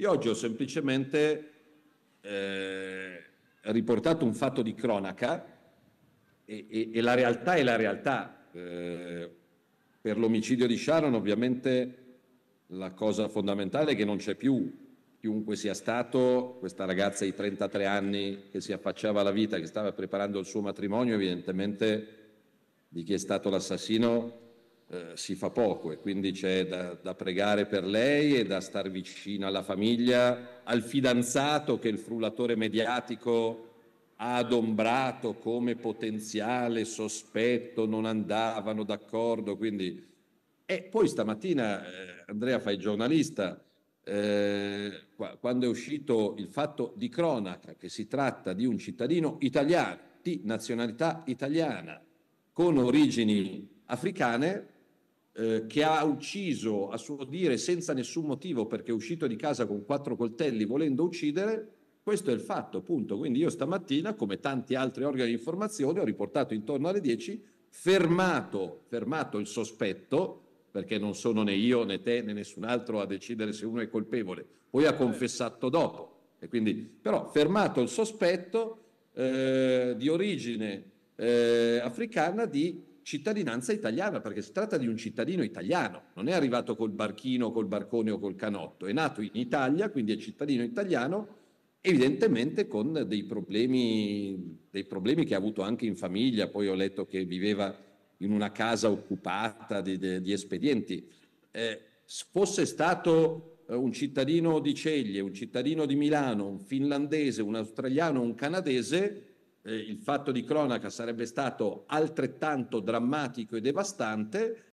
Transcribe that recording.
Io oggi ho semplicemente eh, riportato un fatto di cronaca e, e, e, la realtà è la realtà. Eh, per l'omicidio di Sharon ovviamente la cosa fondamentale è che non c'è più chiunque sia stato, questa ragazza di 33 anni che si affacciava alla vita, che stava preparando il suo matrimonio, evidentemente di chi è stato l'assassino eh, si fa poco e quindi c'è da, da, pregare per lei e da star vicino alla famiglia, al fidanzato che il frullatore mediatico ha adombrato come potenziale sospetto, non andavano d'accordo, quindi... E poi stamattina eh, Andrea fa il giornalista, eh, quando è uscito il fatto di cronaca che si tratta di un cittadino italiano, di nazionalità italiana, con origini africane, eh, che ha ucciso a suo dire senza nessun motivo perché è uscito di casa con quattro coltelli volendo uccidere, questo è il fatto, punto. Quindi io stamattina, come tanti altri organi di informazione, ho riportato intorno alle 10, fermato, fermato il sospetto, perché non sono né io né te né nessun altro a decidere se uno è colpevole, poi ha confessato dopo. E quindi, però fermato il sospetto eh, di origine eh, africana di cittadinanza italiana, perché si tratta di un cittadino italiano, non è arrivato col barchino, col barcone o col canotto, è nato in Italia, quindi è cittadino italiano, evidentemente con dei problemi, dei problemi che ha avuto anche in famiglia, poi ho letto che viveva in una casa occupata di, di, di espedienti. Eh, fosse stato eh, un cittadino di Ceglie, un cittadino di Milano, un finlandese, un australiano, un canadese, eh, il fatto di cronaca sarebbe stato altrettanto drammatico e devastante